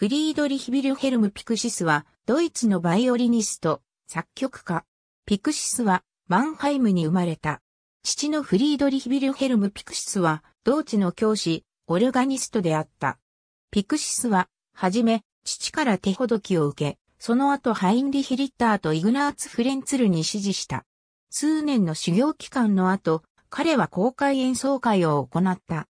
フリードリヒ・ビルヘルム・ピクシスは、ドイツのバイオリニスト、作曲家。ピクシスは、マンハイムに生まれた。父のフリードリヒ・ビルヘルム・ピクシスは、同地の教師、オルガニストであった。ピクシスは、はじめ、父から手ほどきを受け、その後ハインリヒ・リッターとイグナーツ・フレンツルに指示した。数年の修行期間の後、彼は公開演奏会を行った。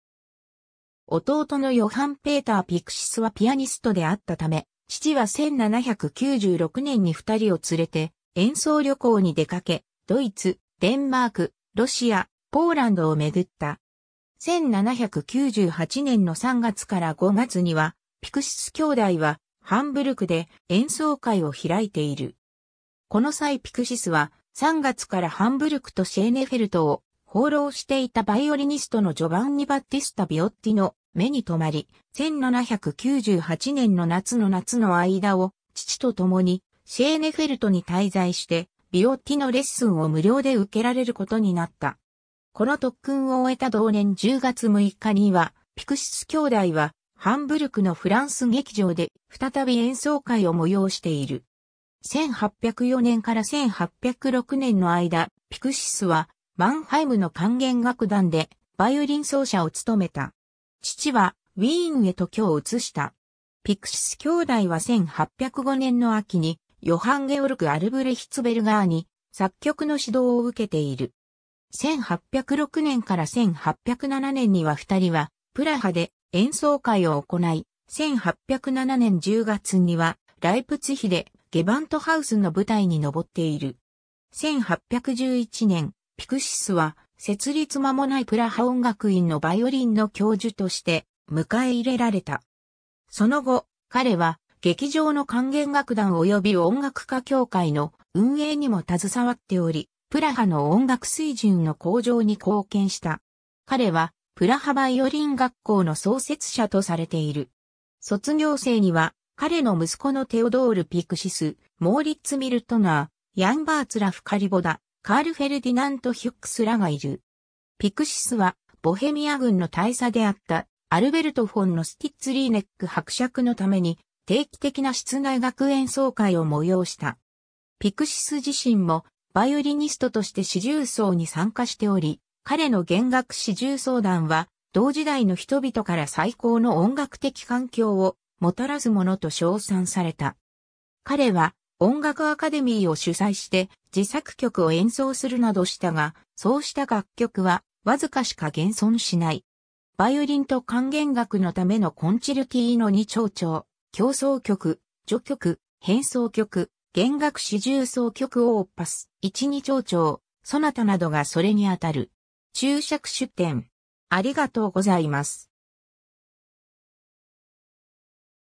弟のヨハン・ペーター・ピクシスはピアニストであったため、父は1796年に二人を連れて演奏旅行に出かけ、ドイツ、デンマーク、ロシア、ポーランドを巡った。1798年の3月から5月には、ピクシス兄弟はハンブルクで演奏会を開いている。この際ピクシスは3月からハンブルクとシェーネフェルトを放浪していたバイオリニストのジョバンニ・バッティスタ・ビオッティの目に留まり、1798年の夏の夏の間を父と共にシェーネフェルトに滞在して、ビオティのレッスンを無料で受けられることになった。この特訓を終えた同年10月6日には、ピクシス兄弟は、ハンブルクのフランス劇場で再び演奏会を催している。1804年から1806年の間、ピクシスは、マンハイムの管弦楽団でバイオリン奏者を務めた。父はウィーンへと居を移した。ピクシス兄弟は1805年の秋に、ヨハン・ゲオルク・アルブレヒツベルガーに作曲の指導を受けている。1806年から1807年には二人は、プラハで演奏会を行い、1807年10月には、ライプツヒでゲバントハウスの舞台に登っている。1811年、ピクシスは設立間もないプラハ音楽院のバイオリンの教授として迎え入れられた。その後、彼は劇場の管弦楽団及び音楽家協会の運営にも携わっており、プラハの音楽水準の向上に貢献した。彼はプラハバイオリン学校の創設者とされている。卒業生には彼の息子のテオドール・ピクシス、モーリッツ・ミルトナー、ヤンバーツラフ・カリボダ、カール・フェルディナント・ヒュックスらがいる。ピクシスは、ボヘミア軍の大佐であったアルベルト・フォンのスティッツ・リーネック伯爵のために定期的な室内学園総会を催した。ピクシス自身もバイオリニストとして四重奏に参加しており、彼の弦楽四重奏団は同時代の人々から最高の音楽的環境をもたらすものと称賛された。彼は音楽アカデミーを主催して自作曲を演奏するなどしたが、そうした楽曲はわずかしか現存しない。バイオリンと管弦楽のためのコンチルティーノに長調、競争曲、序曲、変奏曲、弦楽四重奏曲オッパス、一二長調、そなたなどがそれにあたる。注釈出典。ありがとうございます。